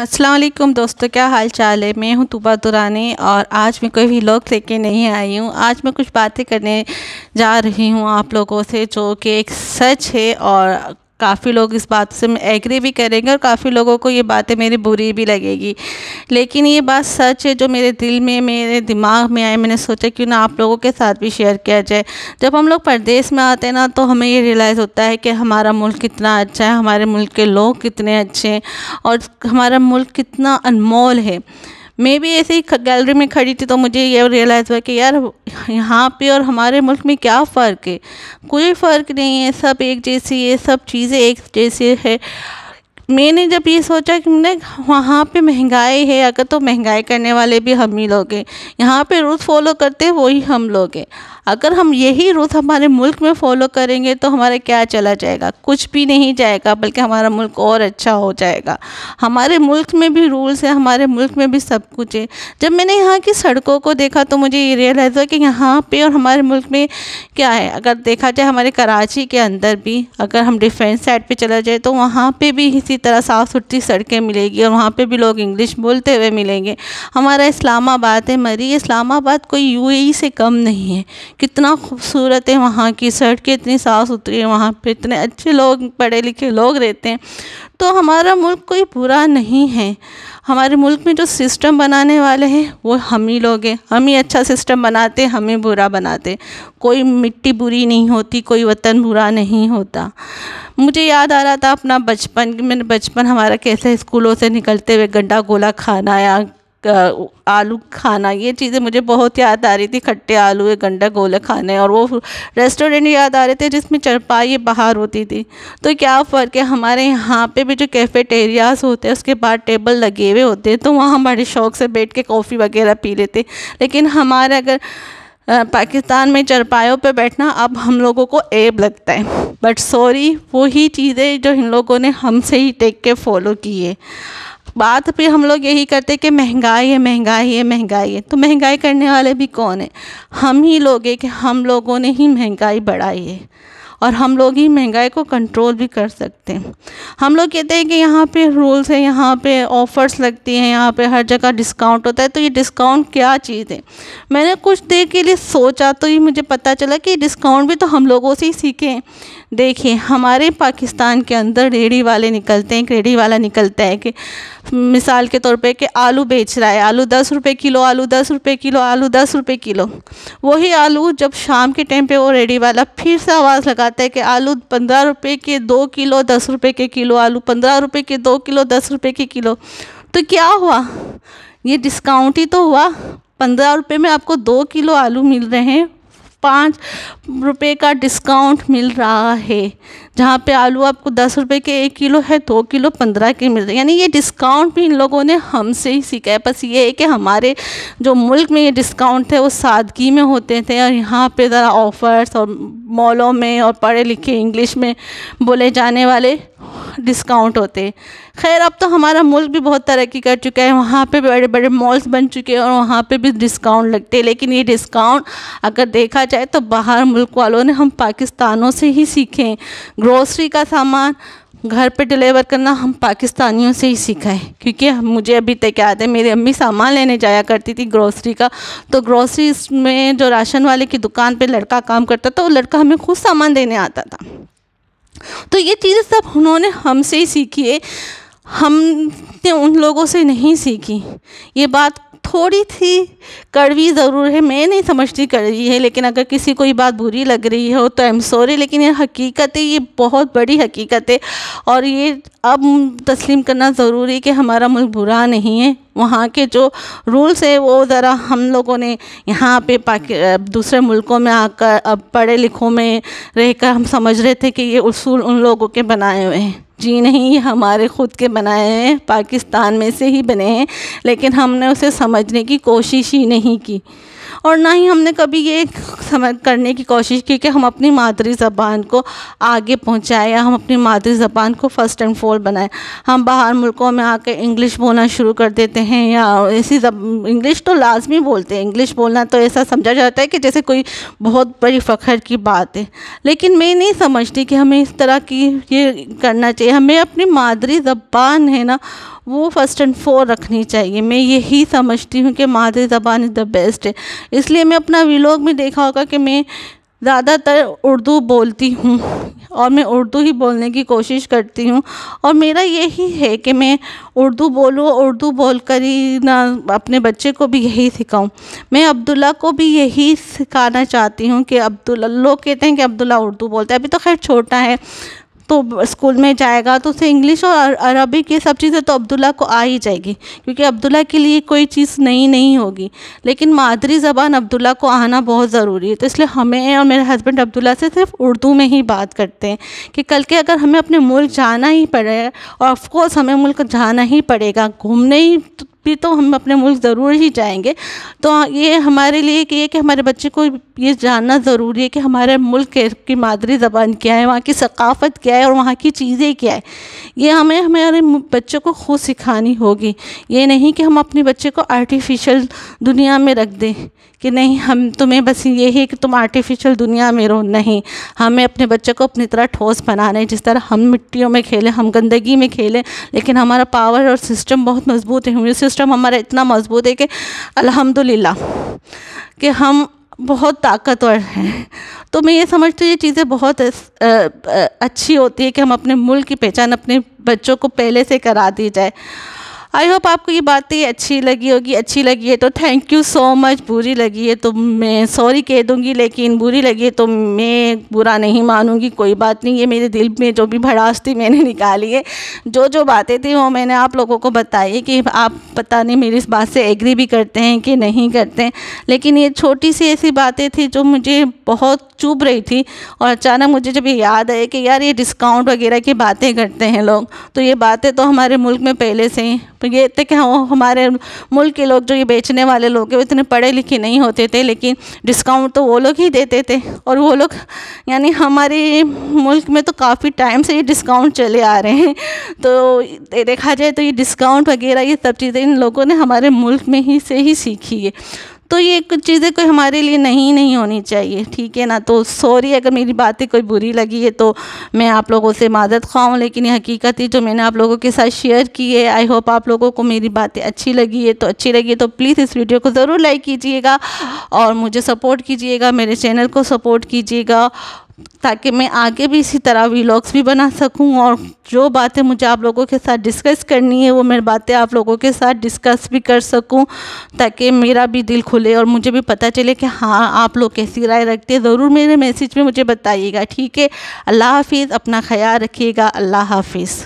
असलकुम दोस्तों क्या हाल चाल है मैं हूँ तुबा दुरानी और आज मैं कोई भी लोग लेके नहीं आई हूँ आज मैं कुछ बातें करने जा रही हूँ आप लोगों से जो कि एक सच है और काफ़ी लोग इस बात से एग्री भी करेंगे और काफ़ी लोगों को ये बातें मेरी बुरी भी लगेगी लेकिन ये बात सच है जो मेरे दिल में मेरे दिमाग में आए मैंने सोचा क्यों ना आप लोगों के साथ भी शेयर किया जाए जब हम लोग परदेश में आते हैं ना तो हमें ये रियलाइज़ होता है कि हमारा मुल्क कितना अच्छा है हमारे मुल्क के लोग कितने अच्छे हैं और हमारा मुल्क कितना अनमोल है मैं भी ऐसे ही गैलरी में खड़ी थी तो मुझे ये रियलाइज़ हुआ कि यार यहाँ पे और हमारे मुल्क में क्या फ़र्क है कोई फ़र्क नहीं है सब एक जैसी है सब चीज़ें एक जैसी है मैंने जब ये सोचा कि मैंने वहाँ पे महंगाई है अगर तो महंगाई करने वाले भी हम ही लोग हैं यहाँ पे रूल्स फॉलो करते वही हम लोग हैं अगर हम यही रूल हमारे मुल्क में फ़ॉलो करेंगे तो हमारा क्या चला जाएगा कुछ भी नहीं जाएगा बल्कि हमारा मुल्क और अच्छा हो जाएगा हमारे मुल्क में भी रूल्स हैं हमारे मुल्क में भी सब कुछ है जब मैंने यहाँ की सड़कों को देखा तो मुझे ये रियलाइज़ हुआ कि यहाँ पे और हमारे मुल्क में क्या है अगर देखा जाए हमारे कराची के अंदर भी अगर हम डिफेंस साइड पर चला जाए तो वहाँ पर भी इसी तरह साफ़ सुथरी सड़कें मिलेगी और वहाँ पर भी लोग इंग्लिश बोलते हुए मिलेंगे हमारा इस्लामाबाद है मरी इस्लामाबाद कोई यू e से कम नहीं है कितना खूबसूरत है वहाँ की सड़कें इतनी साफ़ सुथरी है वहाँ पर इतने अच्छे लोग पढ़े लिखे लोग रहते हैं तो हमारा मुल्क कोई बुरा नहीं है हमारे मुल्क में जो सिस्टम बनाने वाले हैं वो हम ही लोग हैं हम ही अच्छा सिस्टम बनाते हम ही बुरा बनाते कोई मिट्टी बुरी नहीं होती कोई वतन बुरा नहीं होता मुझे याद आ रहा था अपना बचपन मैंने बचपन हमारा कैसे स्कूलों से निकलते हुए गंडा गोला खाना या आलू खाना ये चीज़ें मुझे बहुत याद आ रही थी खट्टे आलू गंडा गोले खाने और वो रेस्टोरेंट याद आ रहे थे जिसमें चरपाई बाहर होती थी तो क्या फ़र्क है हमारे यहाँ पे भी जो कैफ़ेटेरियाज होते हैं उसके बाद टेबल लगे हुए होते हैं तो वहाँ हम बड़े शौक़ से बैठ के कॉफ़ी वगैरह पी लेते लेकिन हमारे अगर पाकिस्तान में चरपायों पे बैठना अब हम लोगों को ऐब लगता है बट सॉरी वही चीज़ें जो इन लोगों ने हमसे ही टेक के फॉलो की है बात पे हम लोग यही करते कि महंगाई है महंगाई है महंगाई है तो महंगाई करने वाले भी कौन है हम ही लोग हैं कि हम लोगों ने ही महंगाई बढ़ाई है और हम लोग ही महंगाई को कंट्रोल भी कर सकते हैं हम लोग कहते हैं कि यहाँ पे रूल्स हैं यहाँ पे ऑफ़र्स लगती हैं यहाँ पे हर जगह डिस्काउंट होता है तो ये डिस्काउंट क्या चीज़ है मैंने कुछ देर के लिए सोचा तो ये मुझे पता चला कि डिस्काउंट भी तो हम लोगों से ही सीखें देखिए हमारे पाकिस्तान के अंदर रेडी वाले निकलते हैं रेडी वाला निकलता है कि मिसाल के तौर पे कि आलू बेच रहा है आलू दस रुपये किलो आलू दस रुपये किलो आलू दस रुपये किलो वही आलू जब शाम के टाइम पे वो रेडी वाला फिर से आवाज़ लगा बात है कि आलू पंद्रह रुपए के दो किलो दस रुपए के किलो आलू पंद्रह रुपए के दो किलो दस रुपए के किलो तो क्या हुआ ये डिस्काउंट ही तो हुआ पंद्रह रुपये में आपको दो किलो आलू मिल रहे हैं पाँच रुपये का डिस्काउंट मिल रहा है जहाँ पे आलू आपको दस रुपये के एक किलो है दो किलो पंद्रह के मिल रहे हैं यानी ये डिस्काउंट भी इन लोगों ने हमसे ही सीखा है बस ये है कि हमारे जो मुल्क में ये डिस्काउंट थे वो सादगी में होते थे और यहाँ पे ज़रा ऑफ़र्स और मॉलों में और पढ़े लिखे इंग्लिश में बोले जाने वाले डिस्काउंट होते खैर अब तो हमारा मुल्क भी बहुत तरक्की कर चुका है वहाँ पे बड़े बड़े मॉल्स बन चुके हैं और वहाँ पे भी डिस्काउंट लगते हैं लेकिन ये डिस्काउंट अगर देखा जाए तो बाहर मुल्क वालों ने हम पाकिस्तानों से ही सीखे ग्रोसरी का सामान घर पे डिलीवर करना हम पाकिस्तानियों से ही सीखा है क्योंकि मुझे अभी तक याद है मेरी अम्मी सामान लेने जाया करती थी ग्रोसरी का तो ग्रोसरी में जो राशन वाले की दुकान पे लड़का काम करता था वो लड़का हमें खुद सामान देने आता था तो ये चीज़ें सब उन्होंने हमसे ही सीखी है हमने उन लोगों से नहीं सीखी ये बात थोड़ी सी कड़वी ज़रूर है मैं नहीं समझती कड़वी है लेकिन अगर किसी को ये बात बुरी लग रही हो तो आई एम सॉरी लेकिन ये हकीकत है ये बहुत बड़ी हकीकत है और ये अब तस्लीम करना ज़रूरी कि हमारा मुल्क बुरा नहीं है वहाँ के जो रूल्स है वो ज़रा हम लोगों ने यहाँ पे दूसरे मुल्कों में आकर अब पढ़े लिखों में रहकर हम समझ रहे थे कि ये उसूल उन लोगों के बनाए हुए हैं जी नहीं ये हमारे ख़ुद के बनाए हैं पाकिस्तान में से ही बने हैं लेकिन हमने उसे समझने की कोशिश ही नहीं की और ना ही हमने कभी ये समझ करने की कोशिश की कि हम अपनी मादरी ज़बान को आगे पहुँचाएँ या हम अपनी मादरी ज़बान को फ़र्स्ट एंड फोल बनाएं हम बाहर मुल्कों में आकर इंग्लिश बोलना शुरू कर देते हैं या इसी इंग्लिश तो लाजमी बोलते हैं इंग्लिश बोलना तो ऐसा समझा जाता है कि जैसे कोई बहुत बड़ी फ़खर की बात है लेकिन मैं नहीं समझती कि हमें इस तरह की ये करना चाहिए हमें अपनी मादरी ज़बान है ना वो फ़र्स्ट एंड फोर रखनी चाहिए मैं यही समझती हूँ कि मादरी ज़बान इज़ द बेस्ट है इसलिए मैं अपना विलोक में देखा होगा कि मैं ज़्यादातर उर्दू बोलती हूँ और मैं उर्दू ही बोलने की कोशिश करती हूँ और मेरा यही है कि मैं उर्दू बोलूँ उर्दू बोल कर ही ना अपने बच्चे को भी यही सिखाऊँ मैं अब्दुल्ला को भी यही सिखाना चाहती हूँ कि अब्दुल्ला लोग कहते हैं कि अब्दुल्ला उर्दू बोलता है अभी तो खैर छोटा है तो स्कूल में जाएगा तो उसे इंग्लिश और अरबिक ये सब चीज़ें तो अब्दुल्ला को आ ही जाएगी क्योंकि अब्दुल्ला के लिए कोई चीज़ नई नहीं होगी लेकिन मादरी ज़बान अब्दुल्ला को आना बहुत ज़रूरी है तो इसलिए हमें और मेरे हस्बैंड अब्दुल्ला से सिर्फ उर्दू में ही बात करते हैं कि कल के अगर हमें अपने मुल्क जाना ही पड़े और ऑफ़ कोर्स हमें मुल्क जाना ही पड़ेगा घूमने ही तो भी तो हम अपने मुल्क ज़रूर ही जाएंगे तो ये हमारे लिए कि ये कि हमारे बच्चे को ये जानना ज़रूरी है कि हमारे मुल्क की मादरी ज़बान क्या है वहाँ की सकाफ़त क्या है और वहाँ की चीज़ें क्या है ये हमें हमारे बच्चों को खुद सिखानी होगी ये नहीं कि हम अपने बच्चे को आर्टिफिशियल दुनिया में रख दें कि नहीं हम तुम्हें बस ये है कि तुम आर्टिफिशियल दुनिया में रहो नहीं हमें अपने बच्चे को अपनी तरह ठोस बनाना है जिस तरह हम मिट्टियों में खेलें हम गंदगी में खेलें लेकिन हमारा पावर और सिस्टम बहुत मजबूत है इम्यून सिस्टम सिस्टम हमारा इतना मजबूत है कि अल्हम्दुलिल्लाह कि हम बहुत ताकतवर हैं तो मैं ये समझती हूँ ये चीज़ें बहुत अच्छी होती है कि हम अपने मुल्क की पहचान अपने बच्चों को पहले से करा दी जाए आई होप आपको ये बातें अच्छी लगी होगी अच्छी लगी है तो थैंक यू सो मच बुरी लगी है तो मैं सॉरी कह दूँगी लेकिन बुरी लगी है तो मैं बुरा नहीं मानूँगी कोई बात नहीं ये मेरे दिल में जो भी भड़ास थी मैंने निकाली है जो जो बातें थी वो मैंने आप लोगों को बताई कि आप पता नहीं मेरी इस बात से एग्री भी करते हैं कि नहीं करते हैं लेकिन ये छोटी सी ऐसी बातें थी जो मुझे बहुत चुभ रही थी और अचानक मुझे जब याद आया कि यार ये डिस्काउंट वगैरह की बातें करते हैं लोग तो ये बातें तो हमारे मुल्क में पहले से ही तो ये थे कि हम हमारे मुल्क के लोग जो ये बेचने वाले लोग हैं वो इतने पढ़े लिखे नहीं होते थे लेकिन डिस्काउंट तो वो लोग ही देते थे और वो लोग यानी हमारे मुल्क में तो काफ़ी टाइम से ये डिस्काउंट चले आ रहे हैं तो देखा जाए तो ये डिस्काउंट वगैरह ये सब चीज़ें इन लोगों ने हमारे मुल्क में ही से ही सीखी है तो ये कुछ चीज़ें कोई हमारे लिए नहीं नहीं होनी चाहिए ठीक है ना तो सॉरी अगर मेरी बातें कोई बुरी लगी है तो मैं आप लोगों से मदद खाऊँ लेकिन ये हकीकत ही जो मैंने आप लोगों के साथ शेयर की है आई होप आप लोगों को मेरी बातें अच्छी लगी है तो अच्छी लगी है तो प्लीज़ इस वीडियो को ज़रूर लाइक कीजिएगा और मुझे सपोर्ट कीजिएगा मेरे चैनल को सपोर्ट कीजिएगा ताकि मैं आगे भी इसी तरह वीलॉग्स भी बना सकूं और जो बातें मुझे आप लोगों के साथ डिस्कस करनी है वो मेरी बातें आप लोगों के साथ डिस्कस भी कर सकूं ताकि मेरा भी दिल खुले और मुझे भी पता चले कि हाँ आप लोग कैसी राय रखते हैं ज़रूर मेरे मैसेज में मुझे बताइएगा ठीक है अल्लाह हाफिज़ अपना ख्याल रखिएगा अल्लाह हाफिज़